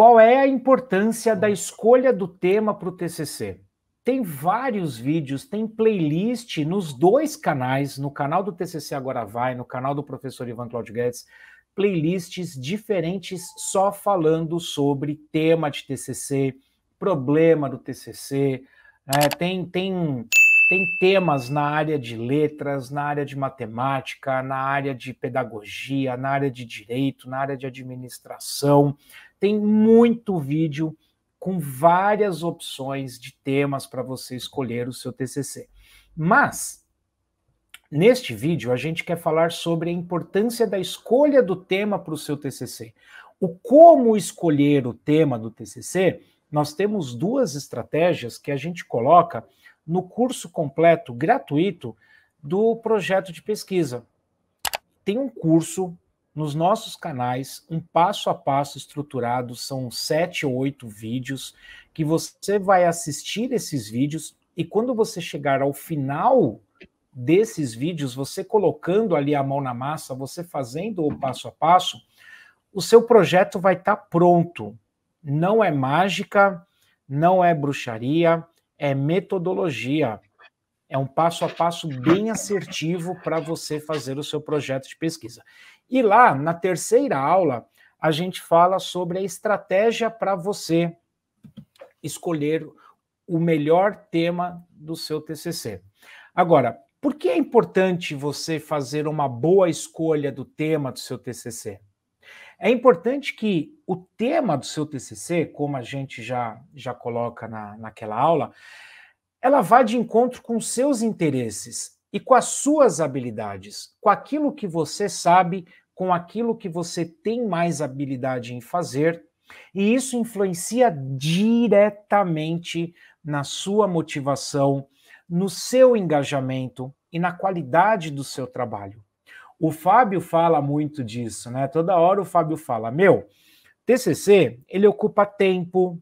Qual é a importância da hum. escolha do tema para o TCC? Tem vários vídeos, tem playlist nos dois canais, no canal do TCC Agora Vai, no canal do professor Ivan Claudio Guedes, playlists diferentes só falando sobre tema de TCC, problema do TCC, é, né? tem, tem tem temas na área de letras, na área de matemática, na área de pedagogia, na área de direito, na área de administração. Tem muito vídeo com várias opções de temas para você escolher o seu TCC. Mas neste vídeo a gente quer falar sobre a importância da escolha do tema para o seu TCC. O como escolher o tema do TCC, nós temos duas estratégias que a gente coloca no curso completo gratuito do projeto de pesquisa. Tem um curso nos nossos canais, um passo a passo estruturado, são sete ou oito vídeos que você vai assistir esses vídeos e quando você chegar ao final desses vídeos, você colocando ali a mão na massa, você fazendo o passo a passo, o seu projeto vai estar tá pronto. Não é mágica, não é bruxaria, é metodologia. É um passo a passo bem assertivo para você fazer o seu projeto de pesquisa. E lá, na terceira aula, a gente fala sobre a estratégia para você escolher o melhor tema do seu TCC. Agora, por que é importante você fazer uma boa escolha do tema do seu TCC? É importante que o tema do seu TCC, como a gente já, já coloca na, naquela aula, ela vá de encontro com seus interesses e com as suas habilidades, com aquilo que você sabe, com aquilo que você tem mais habilidade em fazer, e isso influencia diretamente na sua motivação, no seu engajamento e na qualidade do seu trabalho. O Fábio fala muito disso, né? Toda hora o Fábio fala: "Meu, TCC, ele ocupa tempo,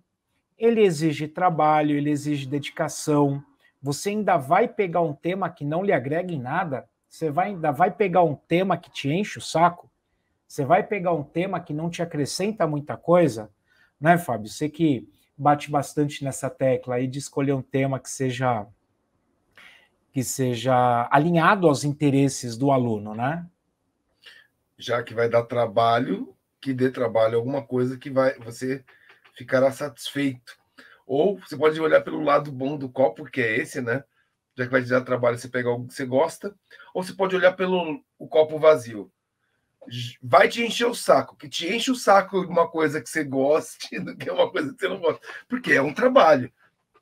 ele exige trabalho, ele exige dedicação. Você ainda vai pegar um tema que não lhe agrega em nada? Você vai, ainda vai pegar um tema que te enche o saco? Você vai pegar um tema que não te acrescenta muita coisa? Né, Fábio? Você que bate bastante nessa tecla aí de escolher um tema que seja que seja alinhado aos interesses do aluno, né? Já que vai dar trabalho, que dê trabalho, alguma coisa que vai você ficará satisfeito. Ou você pode olhar pelo lado bom do copo, que é esse, né? Já que vai te dar trabalho você pegar algo que você gosta, ou você pode olhar pelo o copo vazio. Vai te encher o saco, que te enche o saco de uma coisa que você goste do que é uma coisa que você não gosta, porque é um trabalho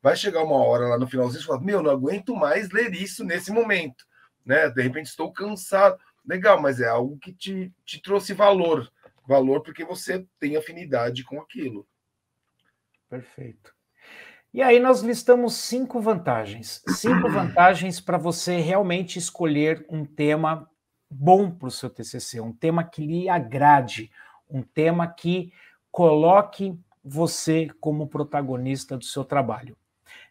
vai chegar uma hora lá no finalzinho e falar: Meu, não aguento mais ler isso nesse momento, né? De repente estou cansado. Legal, mas é algo que te, te trouxe valor. Valor porque você tem afinidade com aquilo. Perfeito. E aí nós listamos cinco vantagens. Cinco vantagens para você realmente escolher um tema bom para o seu TCC, um tema que lhe agrade, um tema que coloque você como protagonista do seu trabalho.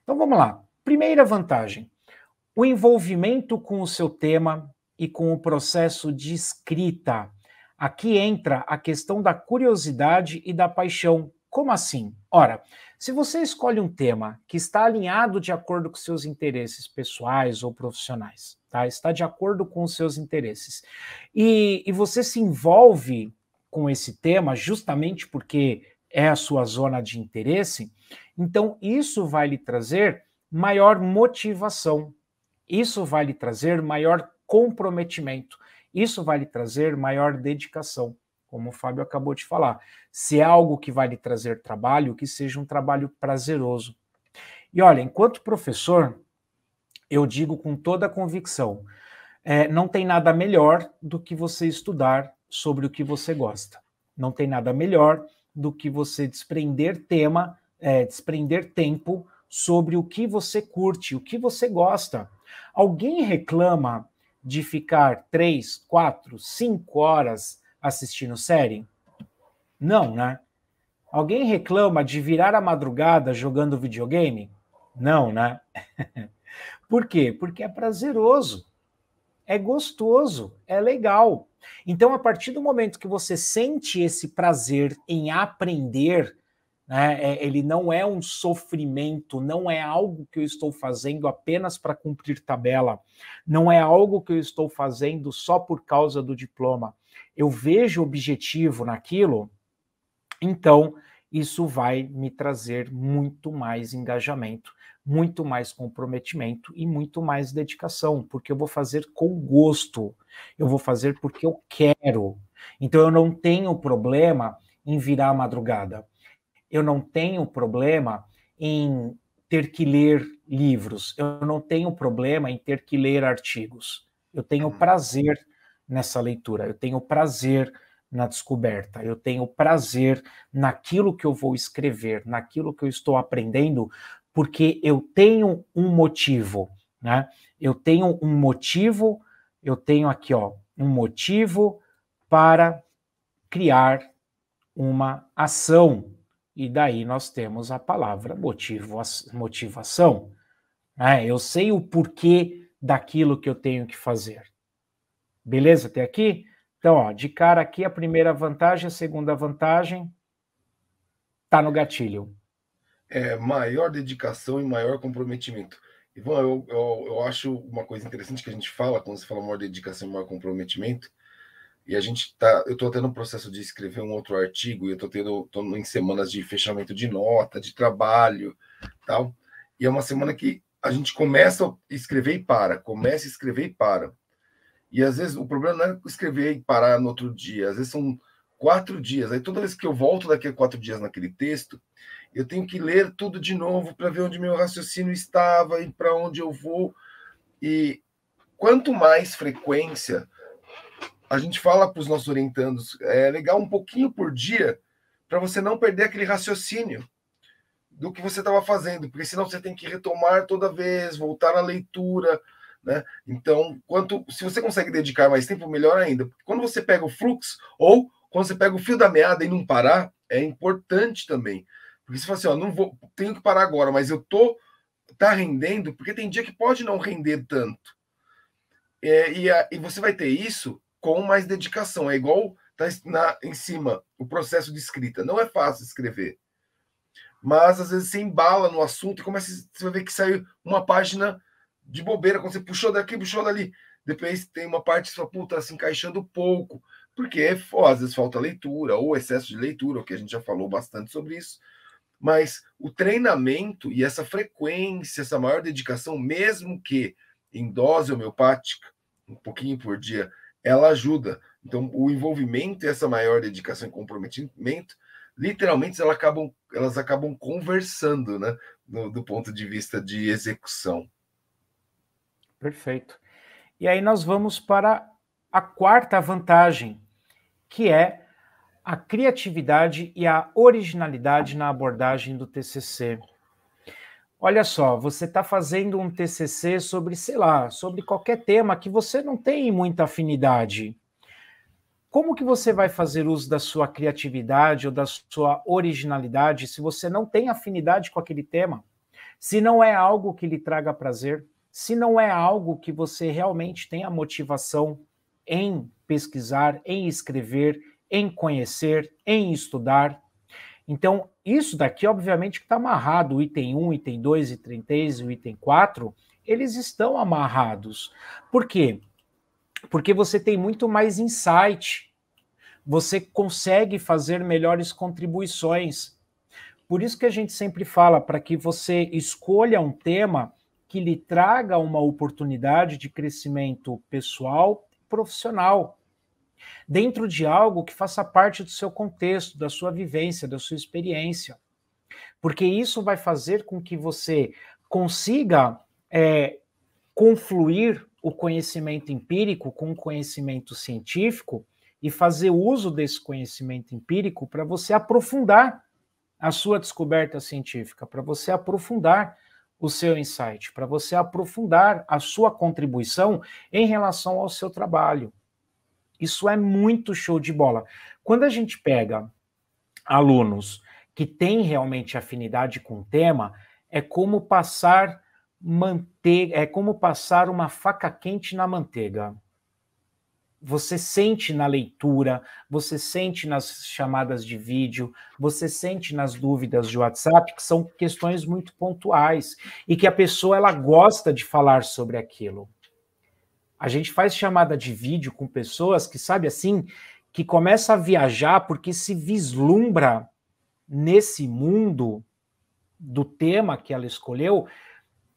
Então vamos lá. Primeira vantagem: o envolvimento com o seu tema e com o processo de escrita. Aqui entra a questão da curiosidade e da paixão. Como assim? Ora, se você escolhe um tema que está alinhado de acordo com seus interesses pessoais ou profissionais, tá? Está de acordo com os seus interesses. E, e você se envolve com esse tema justamente porque é a sua zona de interesse, então, isso vai lhe trazer maior motivação, isso vai lhe trazer maior comprometimento, isso vai lhe trazer maior dedicação, como o Fábio acabou de falar. Se é algo que vai lhe trazer trabalho, que seja um trabalho prazeroso. E olha, enquanto professor, eu digo com toda a convicção: é, não tem nada melhor do que você estudar sobre o que você gosta. Não tem nada melhor do que você desprender tema é, desprender tempo sobre o que você curte, o que você gosta. Alguém reclama de ficar três, quatro, cinco horas assistindo série? Não, né? Alguém reclama de virar a madrugada jogando videogame? Não, né? Por quê? Porque é prazeroso, é gostoso, é legal. Então, a partir do momento que você sente esse prazer em aprender, né? É, ele não é um sofrimento, não é algo que eu estou fazendo apenas para cumprir tabela, não é algo que eu estou fazendo só por causa do diploma. Eu vejo objetivo naquilo, então isso vai me trazer muito mais engajamento, muito mais comprometimento e muito mais dedicação, porque eu vou fazer com gosto, eu vou fazer porque eu quero. Então eu não tenho problema em virar a madrugada eu não tenho problema em ter que ler livros, eu não tenho problema em ter que ler artigos. Eu tenho uhum. prazer nessa leitura, eu tenho prazer na descoberta, eu tenho prazer naquilo que eu vou escrever, naquilo que eu estou aprendendo, porque eu tenho um motivo, né? Eu tenho um motivo, eu tenho aqui, ó, um motivo para criar uma ação, e daí nós temos a palavra motivo, motivação. Né? Eu sei o porquê daquilo que eu tenho que fazer. Beleza até aqui? Então, ó, de cara aqui, a primeira vantagem, a segunda vantagem está no gatilho. É, maior dedicação e maior comprometimento. Ivan, eu, eu, eu, acho uma coisa interessante que a gente fala, quando se fala maior dedicação e maior comprometimento, e a gente tá, eu estou tendo um processo de escrever um outro artigo, e eu estou tendo tô em semanas de fechamento de nota, de trabalho, tal. E é uma semana que a gente começa a escrever e para, começa a escrever e para. E às vezes o problema não é escrever e parar no outro dia, às vezes são quatro dias. Aí toda vez que eu volto daqui a quatro dias naquele texto, eu tenho que ler tudo de novo para ver onde meu raciocínio estava e para onde eu vou. E quanto mais frequência a gente fala para os nossos orientandos, é legal um pouquinho por dia para você não perder aquele raciocínio do que você estava fazendo, porque senão você tem que retomar toda vez, voltar à leitura, né? Então, quanto se você consegue dedicar mais tempo, melhor ainda. Porque quando você pega o fluxo ou quando você pega o fio da meada e não parar, é importante também. Porque você fala assim, ó, não vou, tenho que parar agora, mas eu tô tá rendendo, porque tem dia que pode não render tanto. É, e, a, e você vai ter isso com mais dedicação. É igual tá na, em cima o processo de escrita. Não é fácil escrever. Mas às vezes você embala no assunto e começa, você vai ver que saiu uma página de bobeira, quando você puxou daqui, puxou dali. Depois tem uma parte sua puta tá se encaixando pouco, porque ó, é às vezes falta leitura, ou excesso de leitura, o que a gente já falou bastante sobre isso. Mas o treinamento e essa frequência, essa maior dedicação, mesmo que em dose homeopática, um pouquinho por dia, ela ajuda. Então, o envolvimento e essa maior dedicação e comprometimento, literalmente, elas acabam, elas acabam conversando, né? Do, do ponto de vista de execução. Perfeito. E aí nós vamos para a quarta vantagem, que é a criatividade e a originalidade na abordagem do TCC olha só, você está fazendo um TCC sobre, sei lá, sobre qualquer tema que você não tem muita afinidade. Como que você vai fazer uso da sua criatividade ou da sua originalidade se você não tem afinidade com aquele tema? Se não é algo que lhe traga prazer, se não é algo que você realmente tem a motivação em pesquisar, em escrever, em conhecer, em estudar, então, isso daqui, obviamente, que está amarrado. O item 1, item 2, item 3, o item 4, eles estão amarrados. Por quê? Porque você tem muito mais insight, você consegue fazer melhores contribuições. Por isso que a gente sempre fala para que você escolha um tema que lhe traga uma oportunidade de crescimento pessoal e profissional dentro de algo que faça parte do seu contexto, da sua vivência, da sua experiência. Porque isso vai fazer com que você consiga é, confluir o conhecimento empírico com o conhecimento científico e fazer uso desse conhecimento empírico para você aprofundar a sua descoberta científica, para você aprofundar o seu insight, para você aprofundar a sua contribuição em relação ao seu trabalho. Isso é muito show de bola. Quando a gente pega alunos que têm realmente afinidade com o tema, é como passar manteiga, é como passar uma faca quente na manteiga. Você sente na leitura, você sente nas chamadas de vídeo, você sente nas dúvidas de WhatsApp, que são questões muito pontuais e que a pessoa ela gosta de falar sobre aquilo. A gente faz chamada de vídeo com pessoas que, sabe assim, que começa a viajar porque se vislumbra nesse mundo do tema que ela escolheu,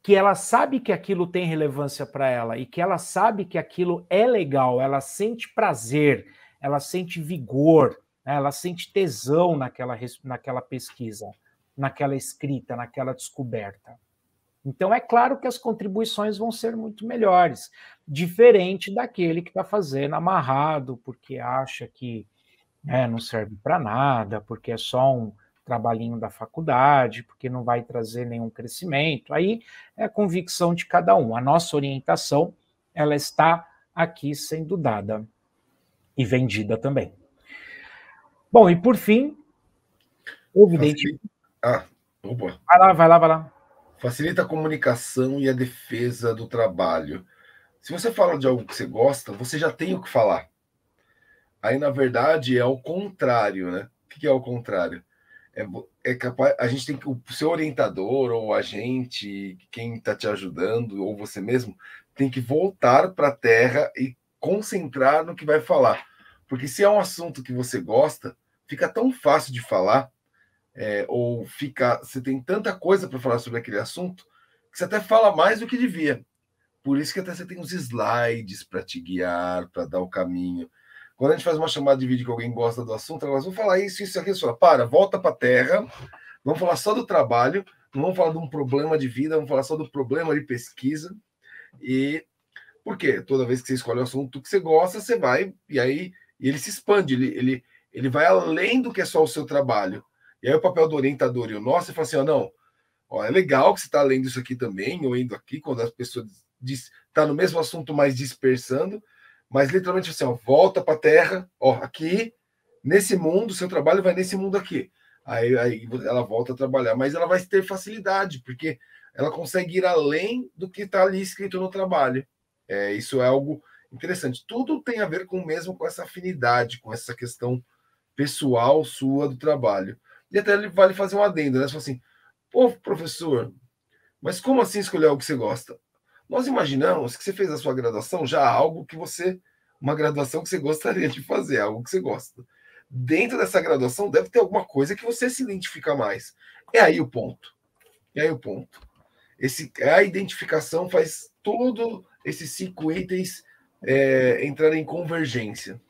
que ela sabe que aquilo tem relevância para ela e que ela sabe que aquilo é legal, ela sente prazer, ela sente vigor, né? ela sente tesão naquela, naquela pesquisa, naquela escrita, naquela descoberta. Então, é claro que as contribuições vão ser muito melhores, diferente daquele que está fazendo amarrado, porque acha que né, não serve para nada, porque é só um trabalhinho da faculdade, porque não vai trazer nenhum crescimento. Aí é a convicção de cada um. A nossa orientação, ela está aqui sendo dada e vendida também. Bom, e por fim, evidentemente. Ah, opa. Vai lá, vai lá, vai lá facilita a comunicação e a defesa do trabalho. Se você fala de algo que você gosta, você já tem o que falar. Aí, na verdade, é o contrário, né? O que é o contrário? É, é capaz, a gente tem que, o seu orientador ou a gente, quem está te ajudando, ou você mesmo, tem que voltar para a terra e concentrar no que vai falar. Porque se é um assunto que você gosta, fica tão fácil de falar é, ou fica. Você tem tanta coisa para falar sobre aquele assunto que você até fala mais do que devia. Por isso que até você tem uns slides para te guiar, para dar o caminho. Quando a gente faz uma chamada de vídeo que alguém gosta do assunto, elas vão falar isso, isso, aquilo, fala, para, volta para a terra, vamos falar só do trabalho, não vamos falar de um problema de vida, vamos falar só do problema de pesquisa. E por quê? Toda vez que você escolhe o um assunto que você gosta, você vai, e aí e ele se expande, ele, ele, ele vai além do que é só o seu trabalho. E aí o papel do orientador e o nosso, é falar assim, ó, não, ó, é legal que você está lendo isso aqui também, ou indo aqui, quando as pessoas tá no mesmo assunto, mas dispersando, mas literalmente assim, ó, volta para a Terra, ó, aqui, nesse mundo, seu trabalho vai nesse mundo aqui. Aí, aí ela volta a trabalhar, mas ela vai ter facilidade, porque ela consegue ir além do que está ali escrito no trabalho. É, isso é algo interessante. Tudo tem a ver com mesmo com essa afinidade, com essa questão pessoal sua do trabalho. E até ele vale fazer um adendo, né? Você fala assim, pô, professor, mas como assim escolher algo que você gosta? Nós imaginamos que você fez a sua graduação já algo que você. Uma graduação que você gostaria de fazer, algo que você gosta. Dentro dessa graduação deve ter alguma coisa que você se identifica mais. É aí o ponto. É aí o ponto. Esse, é a identificação faz todo esses cinco itens é, entrarem em convergência.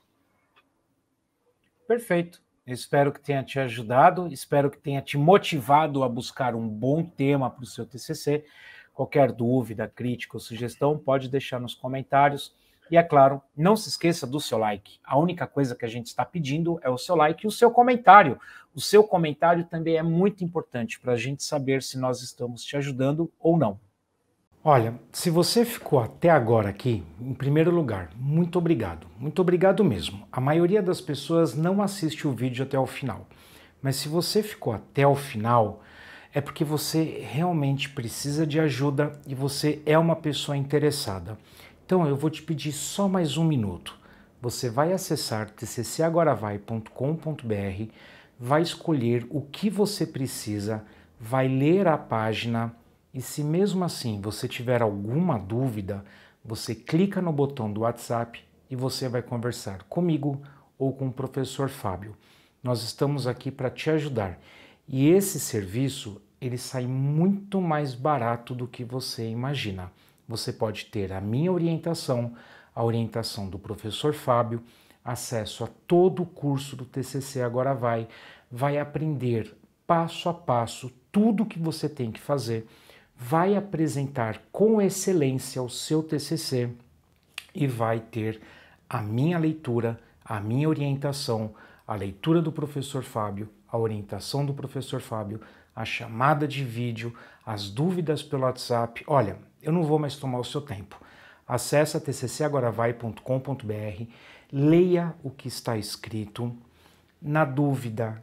Perfeito espero que tenha te ajudado, espero que tenha te motivado a buscar um bom tema para o seu TCC. Qualquer dúvida, crítica ou sugestão, pode deixar nos comentários. E é claro, não se esqueça do seu like. A única coisa que a gente está pedindo é o seu like e o seu comentário. O seu comentário também é muito importante para a gente saber se nós estamos te ajudando ou não. Olha, se você ficou até agora aqui, em primeiro lugar, muito obrigado. Muito obrigado mesmo. A maioria das pessoas não assiste o vídeo até o final. Mas se você ficou até o final, é porque você realmente precisa de ajuda e você é uma pessoa interessada. Então eu vou te pedir só mais um minuto. Você vai acessar tccagoravai.com.br, vai escolher o que você precisa, vai ler a página e se mesmo assim você tiver alguma dúvida, você clica no botão do WhatsApp e você vai conversar comigo ou com o professor Fábio. Nós estamos aqui para te ajudar. E esse serviço, ele sai muito mais barato do que você imagina. Você pode ter a minha orientação, a orientação do professor Fábio, acesso a todo o curso do TCC Agora Vai, vai aprender passo a passo tudo o que você tem que fazer vai apresentar com excelência o seu TCC e vai ter a minha leitura, a minha orientação, a leitura do professor Fábio, a orientação do professor Fábio, a chamada de vídeo, as dúvidas pelo WhatsApp. Olha, eu não vou mais tomar o seu tempo. Acesse tccagoravai.com.br, leia o que está escrito. Na dúvida,